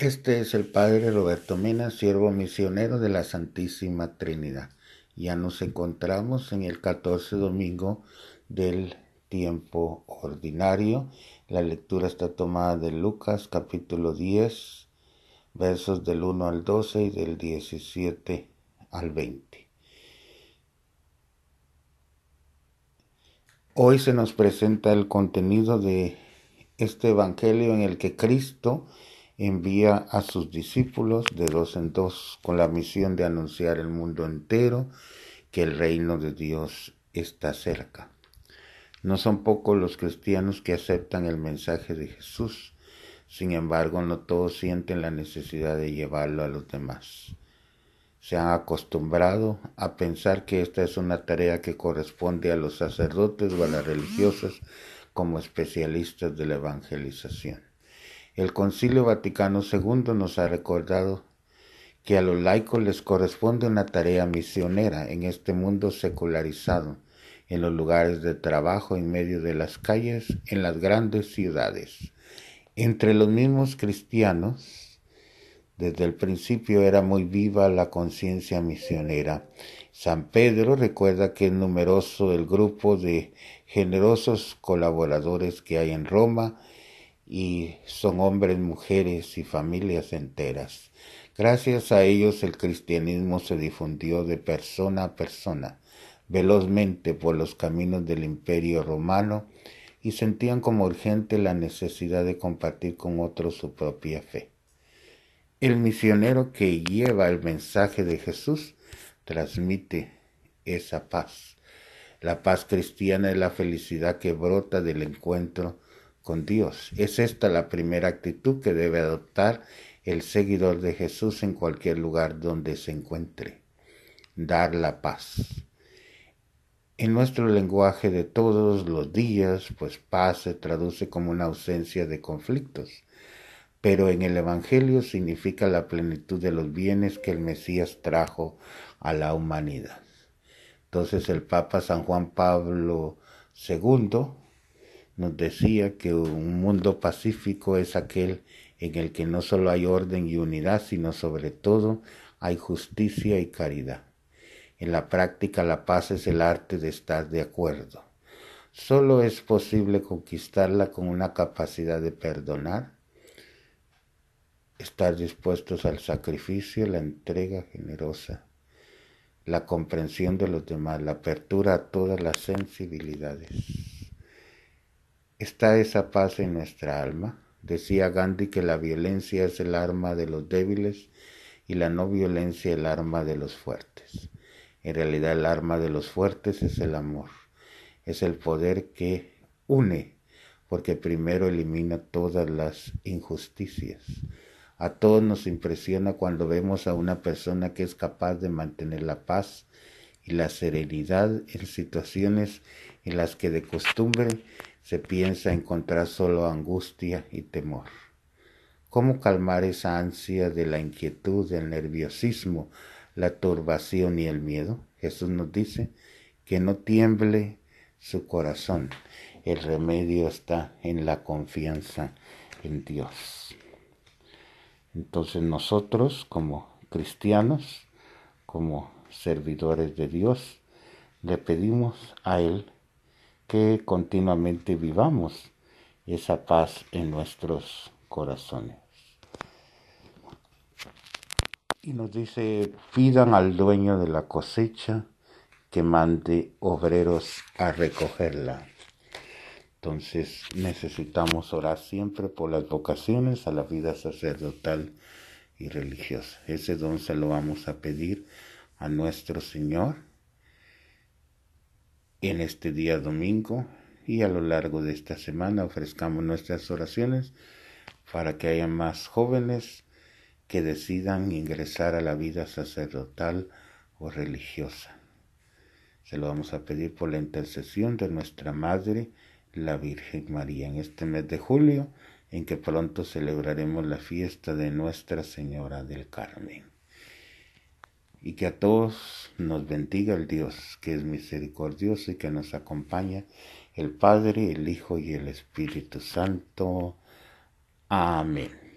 Este es el Padre Roberto Mena, siervo misionero de la Santísima Trinidad. Ya nos encontramos en el 14 domingo del tiempo ordinario. La lectura está tomada de Lucas capítulo 10, versos del 1 al 12 y del 17 al 20. Hoy se nos presenta el contenido de este Evangelio en el que Cristo envía a sus discípulos de dos en dos con la misión de anunciar al mundo entero que el reino de Dios está cerca. No son pocos los cristianos que aceptan el mensaje de Jesús, sin embargo no todos sienten la necesidad de llevarlo a los demás. Se han acostumbrado a pensar que esta es una tarea que corresponde a los sacerdotes o a las religiosas como especialistas de la evangelización. El Concilio Vaticano II nos ha recordado que a los laicos les corresponde una tarea misionera en este mundo secularizado, en los lugares de trabajo, en medio de las calles, en las grandes ciudades. Entre los mismos cristianos, desde el principio era muy viva la conciencia misionera. San Pedro recuerda que es numeroso el grupo de generosos colaboradores que hay en Roma y son hombres, mujeres y familias enteras. Gracias a ellos el cristianismo se difundió de persona a persona, velozmente por los caminos del imperio romano, y sentían como urgente la necesidad de compartir con otros su propia fe. El misionero que lleva el mensaje de Jesús transmite esa paz. La paz cristiana es la felicidad que brota del encuentro Dios. Es esta la primera actitud que debe adoptar el seguidor de Jesús en cualquier lugar donde se encuentre. Dar la paz. En nuestro lenguaje de todos los días, pues paz se traduce como una ausencia de conflictos, pero en el Evangelio significa la plenitud de los bienes que el Mesías trajo a la humanidad. Entonces el Papa San Juan Pablo II nos decía que un mundo pacífico es aquel en el que no solo hay orden y unidad, sino sobre todo hay justicia y caridad. En la práctica la paz es el arte de estar de acuerdo. Solo es posible conquistarla con una capacidad de perdonar, estar dispuestos al sacrificio, la entrega generosa, la comprensión de los demás, la apertura a todas las sensibilidades está esa paz en nuestra alma? Decía Gandhi que la violencia es el arma de los débiles y la no violencia el arma de los fuertes. En realidad el arma de los fuertes es el amor, es el poder que une, porque primero elimina todas las injusticias. A todos nos impresiona cuando vemos a una persona que es capaz de mantener la paz y la serenidad en situaciones en las que de costumbre se piensa encontrar solo angustia y temor. ¿Cómo calmar esa ansia de la inquietud, el nerviosismo, la turbación y el miedo? Jesús nos dice que no tiemble su corazón. El remedio está en la confianza en Dios. Entonces nosotros como cristianos, como servidores de Dios, le pedimos a Él que continuamente vivamos esa paz en nuestros corazones. Y nos dice, pidan al dueño de la cosecha que mande obreros a recogerla. Entonces necesitamos orar siempre por las vocaciones a la vida sacerdotal y religiosa. Ese don se lo vamos a pedir a nuestro Señor en este día domingo y a lo largo de esta semana ofrezcamos nuestras oraciones para que haya más jóvenes que decidan ingresar a la vida sacerdotal o religiosa. Se lo vamos a pedir por la intercesión de nuestra Madre, la Virgen María, en este mes de julio, en que pronto celebraremos la fiesta de Nuestra Señora del Carmen y que a todos nos bendiga el Dios, que es misericordioso y que nos acompaña el Padre, el Hijo y el Espíritu Santo. Amén.